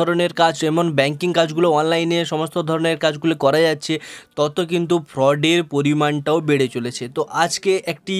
ধরনের কাজ যেমন ব্যাংকিং কাজগুলো অনলাইনে সমস্ত ধরনের কাজগুলো করা যাচ্ছে তত কিন্তু ফ্রডের পরিমাণটাও বেড়ে চলেছে তো আজকে একটি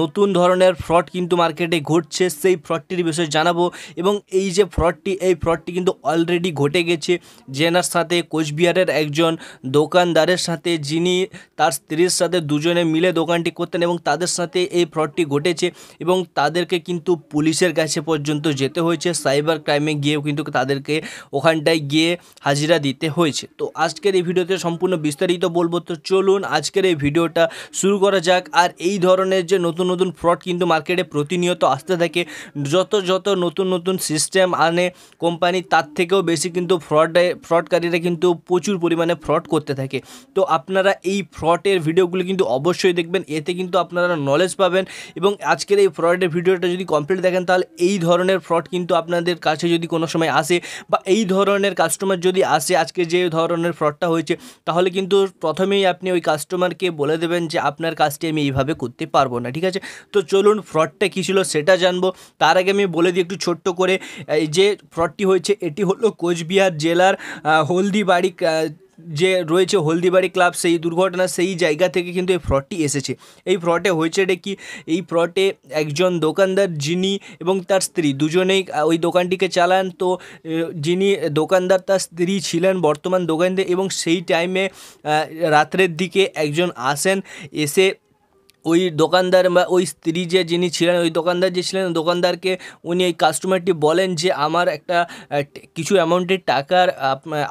নতুন ধরনের ফ্রড কিন্তু মার্কেটে ঘটছে সেই ফ্রডটির বিষয়ে জানাবো এবং এই যে ফ্রডটি এই ফ্রডটি কিন্তু অলরেডি ঘটে গেছে জেনার সাথে কোচবিহারের একজন দোকানদারের সাথে যিনি তার স্ত্রীর সাথে দুজনে মিলে দোকানটি করতেন এবং তাদের সাথে এই ফ্রডটি ঘটেছে এবং তাদেরকে কিন্তু পুলিশের কাছে পর্যন্ত যেতে হয়েছে সাইবার ক্রাইমে গিয়েও কিন্তু তাদের তাকে ওখানটায় গিয়ে হাজিরা দিতে হয়েছে তো আজকের এই ভিডিওতে সম্পূর্ণ বিস্তারিত বলবো তো চলুন আজকের এই ভিডিওটা শুরু করা যাক আর এই ধরনের যে নতুন নতুন ফ্রড কিন্তু মার্কেটে প্রতিনিয়ত আসতে থাকে যত যত নতুন নতুন সিস্টেম আনে কোম্পানি তার থেকেও বেশি কিন্তু ফ্রডে ফ্রডকারীরা কিন্তু প্রচুর পরিমাণে ফ্রড করতে থাকে তো আপনারা এই ফ্রডের ভিডিওগুলো কিন্তু অবশ্যই দেখবেন এতে কিন্তু আপনারা নলেজ পাবেন এবং আজকের এই ফ্রডের ভিডিওটা যদি কমপ্লিট দেখেন তাহলে এই ধরনের ফ্রড কিন্তু আপনাদের কাছে যদি কোনো সময় আসে বা এই ধরনের কাস্টমার যদি আসে আজকে যে ধরনের ফ্রডটা হয়েছে তাহলে কিন্তু প্রথমেই আপনি ওই কাস্টমারকে বলে দেবেন যে আপনার কাজটি আমি এইভাবে করতে পারবো না ঠিক আছে তো চলুন ফ্রডটা কী ছিল সেটা জানবো তার আগে আমি বলে দিই একটু ছোট্ট করে যে ফ্রডটি হয়েছে এটি হলো কোচবিহার জেলার হলদিবাড়ি যে রয়েছে হলদিবাড়ি ক্লাব সেই দুর্ঘটনা সেই জায়গা থেকে কিন্তু এই ফ্রডটি এসেছে এই ফ্রডে হয়েছে এটা কি এই ফ্রডে একজন দোকানদার যিনি এবং তার স্ত্রী দুজনেই ওই দোকানটিকে চালান তো যিনি দোকানদার তার স্ত্রী ছিলেন বর্তমান দোকানদার এবং সেই টাইমে রাত্রের দিকে একজন আসেন এসে ওই দোকানদার বা ওই স্ত্রী যে যিনি ছিলেন ওই দোকানদার যে ছিলেন দোকানদারকে উনি এই কাস্টমারটি বলেন যে আমার একটা কিছু অ্যামাউন্টের টাকার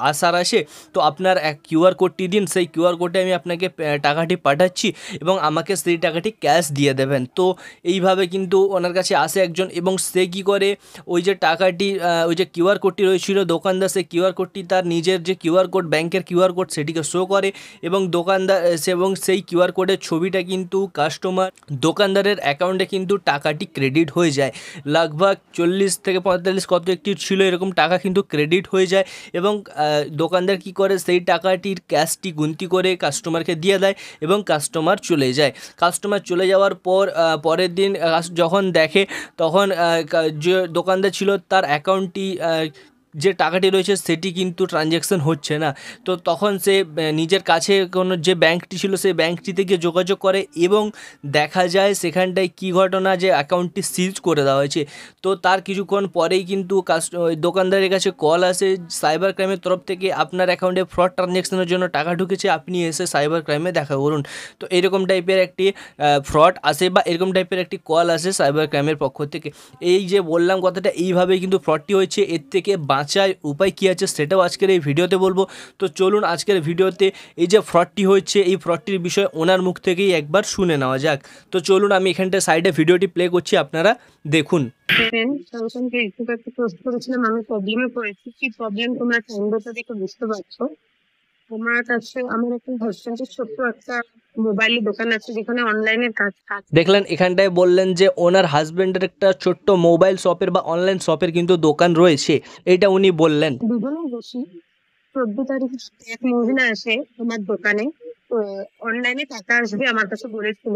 আসার আসে তো আপনার এক কিউআর কোডটি দিন সেই কিউআর কোডে আমি আপনাকে টাকাটি পাঠাচ্ছি এবং আমাকে সেই টাকাটি ক্যাশ দিয়ে দেবেন তো এইভাবে কিন্তু ওনার কাছে আসে একজন এবং সে কী করে ওই যে টাকাটি ওই যে কিউআর কোডটি রয়েছিল দোকানদার সেই কিউআর কোডটি তার নিজের যে কিউআর কোড ব্যাংকের কিউআর কোড সেটিকে শো করে এবং দোকানদার এবং সেই কিউআর কোডের ছবিটা কিন্তু কাস্টমার দোকানদারের অ্যাকাউন্টে কিন্তু টাকাটি ক্রেডিট হয়ে যায় লাগভাগ চল্লিশ থেকে পঁয়তাল্লিশ কত একটি ছিল এরকম টাকা কিন্তু ক্রেডিট হয়ে যায় এবং দোকানদার কি করে সেই টাকাটির ক্যাশটি গুনতি করে কাস্টমারকে দিয়ে দেয় এবং কাস্টমার চলে যায় কাস্টমার চলে যাওয়ার পর পরের দিন যখন দেখে তখন যে দোকানদার ছিল তার অ্যাকাউন্টটি যে টাকাটি রয়েছে সেটি কিন্তু ট্রানজ্যাকশন হচ্ছে না তো তখন সে নিজের কাছে কোনো যে ব্যাংকটি ছিল সেই ব্যাংকটিতে গিয়ে যোগাযোগ করে এবং দেখা যায় সেখানটায় কি ঘটনা যে অ্যাকাউন্টটি সিজ করে দেওয়া হয়েছে তো তার কিছুক্ষণ পরেই কিন্তু দোকানদারের কাছে কল আসে সাইবার ক্রাইমের তরফ থেকে আপনার অ্যাকাউন্টে ফ্রড ট্রানজ্যাকশনের জন্য টাকা ঢুকেছে আপনি এসে সাইবার ক্রাইমে দেখা করুন তো এরকম টাইপের একটি ফ্রড আসে বা এরকম টাইপের একটি কল আসে সাইবার ক্রাইমের পক্ষ থেকে এই যে বললাম কথাটা এইভাবেই কিন্তু ফ্রডটি হয়েছে এর থেকে বাঁচ বাঁচায় উপায় কি আছে সেটাও আজকের এই ভিডিওতে বলবো তো চলুন আজকের ভিডিওতে এই যে ফ্রডটি হয়েছে এই ফ্রডটির বিষয়ে ওনার মুখ থেকেই একবার শুনে নেওয়া যাক তো চলুন আমি এখানটা সাইডে ভিডিওটি প্লে করছি আপনারা দেখুন হ্যাঁ, আমি প্রবলেমে পড়েছি কি প্রবলেম তোমরা বুঝতে পারছো আমার কাছে আমার একটা হস্টেলে ছোট্ট একটা মোবাইলের দোকান আছে যেখানে অনলাইনের কাজ দেখলেন এখানটায় বললেন যে ওনার হাজবেন্ডের একটা ছোট্ট মোবাইল শপের বা অনলাইন শপের কিন্তু দোকান রয়েছে এটা উনি বললেন দুজনেই বসি চোদ্দ তারিখ এক মহিলা আসে আমার দোকানে তো অনলাইনে টাকা আসবে আমার কাছে বলেছিল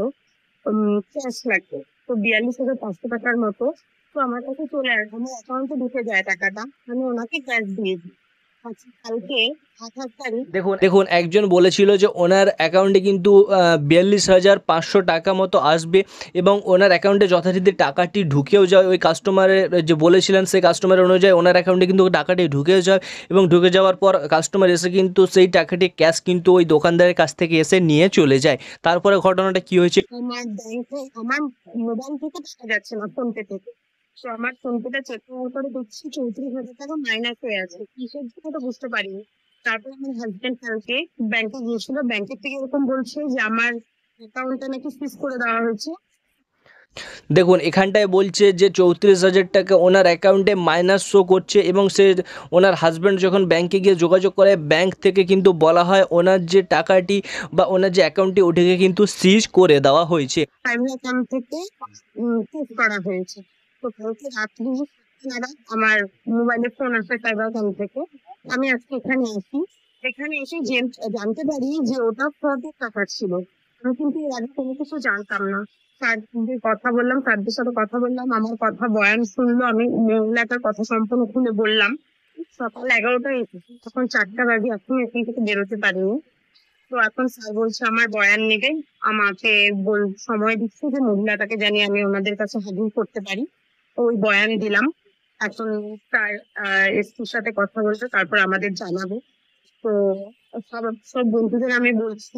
ক্যাশ লাগবে তো বিয়াল্লিশ হাজার পাঁচশো টাকার মতো তো আমার কাছে চলে আসে আমার অ্যাকাউন্টে ঢুকে যায় টাকাটা আমি ওনাকে ক্যাশ দিয়ে দিই আচ্ছা, কালকে দেখুন দেখুন একজন বলেছিল যে ওনার অ্যাকাউন্টে কিন্তু বিয়াল্লিশ হাজার পাঁচশো টাকা মতো আসবে এবং ওনার অ্যাকাউন্টে যথারীতি টাকাটি ঢুকেও যায় ওই কাস্টমারের যে বলেছিলেন সেই কাস্টমার অনুযায়ী ওনার অ্যাকাউন্টে কিন্তু টাকাটি ঢুকেও যায় এবং ঢুকে যাওয়ার পর কাস্টমার এসে কিন্তু সেই টাকাটি ক্যাশ কিন্তু ওই দোকানদারের কাছ থেকে এসে নিয়ে চলে যায় তারপরে ঘটনাটা কি হয়েছে আমার ব্যাংকে আমার মোবাইল থেকে টাকা যাচ্ছে না ফোনপে থেকে তো আমার ফোনপেটা চেক করার পরে দেখছি চৌত্রিশ হাজার টাকা মাইনাস হয়ে আছে কিসের জন্য তো বুঝতে পারিনি তারপর আমার হাজবেন্ড কালকে ব্যাংকে গিয়েছিল ব্যাংকের থেকে এরকম বলছে যে আমার অ্যাকাউন্টটা নাকি ফিক্স করে দেওয়া হয়েছে দেখুন এখানটায় বলছে যে চৌত্রিশ হাজার টাকা ওনার অ্যাকাউন্টে মাইনাস শো করছে এবং সে ওনার হাজব্যান্ড যখন ব্যাংকে গিয়ে যোগাযোগ করে ব্যাংক থেকে কিন্তু বলা হয় ওনার যে টাকাটি বা ওনার যে অ্যাকাউন্টটি ওটিকে কিন্তু সিজ করে দেওয়া হয়েছে অ্যাকাউন্ট থেকে করা হয়েছে আমার মোবাইলে ফোন আসে সাইবার ক্রাইম থেকে আমি আজকে এখানে আসি এখানে এসে জানতে পারি যে ওটা ফ্রডের টাকা ছিল আমি কিন্তু এর আগে কোনো কিছু জানতাম না স্যারদের কথা বললাম স্যারদের সাথে কথা বললাম আমার কথা বয়ান শুনলো আমি মহিলাটার কথা সম্পূর্ণ খুলে বললাম সকাল এগারোটায় এসেছি তখন চারটা বাজে এখন এখান থেকে বেরোতে পারিনি তো এখন স্যার বলছে আমার বয়ান নেবে আমাকে বল সময় দিচ্ছে যে মহিলাটাকে জানি আমি ওনাদের কাছে হাজির করতে পারি ওই বয়ান দিলাম এখন তার স্ত্রীর সাথে কথা বলছে তারপর আমাদের জানাবে তো সব সব বন্ধুদের আমি বলছি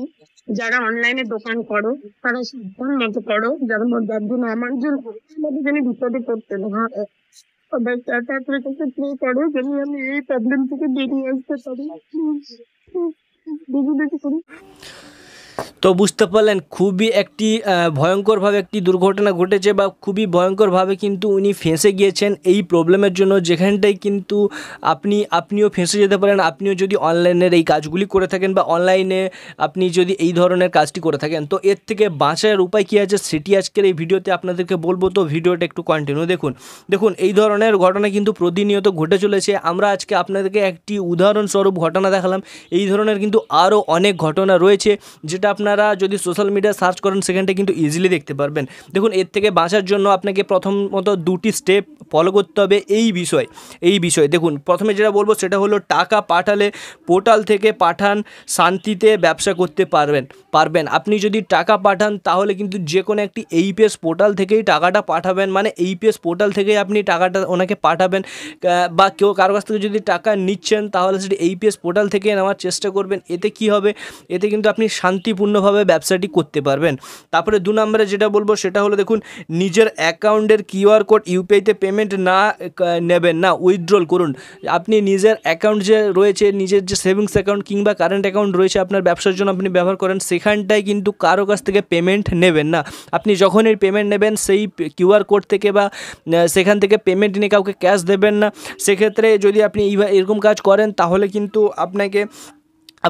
যারা অনলাইনে দোকান করো তারা সাবধান মতো করো যারা যার জন্য আমার জন্য আমাদের যেন বিপদে পড়তে না সবাই কাছে প্লে করো যেন আমি এই প্রবলেম থেকে বেরিয়ে আসতে পারি বেশি বেশি তো বুঝতে পারলেন খুবই একটি ভয়ঙ্করভাবে একটি দুর্ঘটনা ঘটেছে বা খুবই ভয়ঙ্করভাবে কিন্তু উনি ফেঁসে গিয়েছেন এই প্রবলেমের জন্য যেখানটাই কিন্তু আপনি আপনিও ফেঁসে যেতে পারেন আপনিও যদি অনলাইনের এই কাজগুলি করে থাকেন বা অনলাইনে আপনি যদি এই ধরনের কাজটি করে থাকেন তো এর থেকে বাঁচার উপায় কী আছে সেটি আজকের এই ভিডিওতে আপনাদেরকে বলবো তো ভিডিওটা একটু কন্টিনিউ দেখুন দেখুন এই ধরনের ঘটনা কিন্তু প্রতিনিয়ত ঘটে চলেছে আমরা আজকে আপনাদেরকে একটি উদাহরণস্বরূপ ঘটনা দেখালাম এই ধরনের কিন্তু আরও অনেক ঘটনা রয়েছে যেটা আপনার আপনারা যদি সোশ্যাল মিডিয়া সার্চ করেন সেখানটা কিন্তু ইজিলি দেখতে পারবেন দেখুন এর থেকে বাঁচার জন্য আপনাকে প্রথমত দুটি স্টেপ ফলো করতে হবে এই বিষয় এই বিষয় দেখুন প্রথমে যেটা বলবো সেটা হলো টাকা পাঠালে পোর্টাল থেকে পাঠান শান্তিতে ব্যবসা করতে পারবেন পারবেন আপনি যদি টাকা পাঠান তাহলে কিন্তু যে কোনো একটি এইপিএস পোর্টাল থেকেই টাকাটা পাঠাবেন মানে এইপিএস পোর্টাল থেকেই আপনি টাকাটা ওনাকে পাঠাবেন বা কেউ কারো কাছ থেকে যদি টাকা নিচ্ছেন তাহলে সেটি এইপিএস পোর্টাল থেকে নেওয়ার চেষ্টা করবেন এতে কি হবে এতে কিন্তু আপনি শান্তিপূর্ণ ভালোভাবে ব্যবসাটি করতে পারবেন তারপরে দু নম্বরে যেটা বলবো সেটা হলো দেখুন নিজের অ্যাকাউন্টের কিউআর কোড ইউপিআইতে পেমেন্ট না নেবেন না উইথড্রল করুন আপনি নিজের অ্যাকাউন্ট যে রয়েছে নিজের যে সেভিংস অ্যাকাউন্ট কিংবা কারেন্ট অ্যাকাউন্ট রয়েছে আপনার ব্যবসার জন্য আপনি ব্যবহার করেন সেখানটায় কিন্তু কারো কাছ থেকে পেমেন্ট নেবেন না আপনি যখনই পেমেন্ট নেবেন সেই কিউআর কোড থেকে বা সেখান থেকে পেমেন্ট নিয়ে কাউকে ক্যাশ দেবেন না সেক্ষেত্রে যদি আপনি এরকম কাজ করেন তাহলে কিন্তু আপনাকে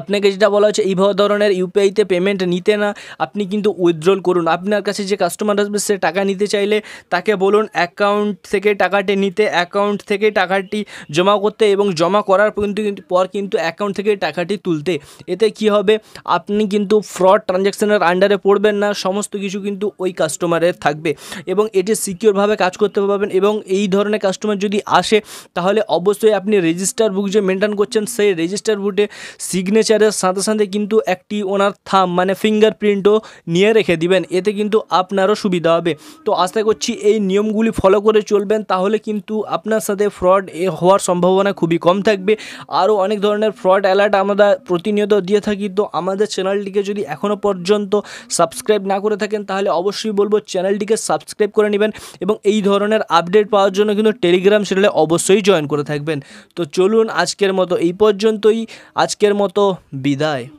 আপনাকে যেটা বলা হচ্ছে এইভাবে ধরনের ইউপিআইতে পেমেন্ট নিতে না আপনি কিন্তু উইথড্রল করুন আপনার কাছে যে কাস্টমার আসবে সে টাকা নিতে চাইলে তাকে বলুন অ্যাকাউন্ট থেকে টাকাটি নিতে অ্যাকাউন্ট থেকে টাকাটি জমা করতে এবং জমা করার কিন্তু পর কিন্তু অ্যাকাউন্ট থেকে টাকাটি তুলতে এতে কি হবে আপনি কিন্তু ফ্রড ট্রানজ্যাকশানের আন্ডারে পড়বেন না সমস্ত কিছু কিন্তু ওই কাস্টমারের থাকবে এবং এটি সিকিওরভাবে কাজ করতে পারবেন এবং এই ধরনের কাস্টমার যদি আসে তাহলে অবশ্যই আপনি রেজিস্টার বুক যে মেনটেন করছেন সেই রেজিস্টার বুটে সিগনেচার সিগনেচারের সাথে সাথে কিন্তু একটি ওনার থাম মানে ফিঙ্গারপ্রিন্টও নিয়ে রেখে দিবেন এতে কিন্তু আপনারও সুবিধা হবে তো আশা করছি এই নিয়মগুলি ফলো করে চলবেন তাহলে কিন্তু আপনার সাথে ফ্রড হওয়ার সম্ভাবনা খুবই কম থাকবে আরও অনেক ধরনের ফ্রড অ্যালার্ট আমরা প্রতিনিয়ত দিয়ে থাকি তো আমাদের চ্যানেলটিকে যদি এখনও পর্যন্ত সাবস্ক্রাইব না করে থাকেন তাহলে অবশ্যই বলবো চ্যানেলটিকে সাবস্ক্রাইব করে নেবেন এবং এই ধরনের আপডেট পাওয়ার জন্য কিন্তু টেলিগ্রাম চ্যানেলে অবশ্যই জয়েন করে থাকবেন তো চলুন আজকের মতো এই পর্যন্তই আজকের মতো বিদায়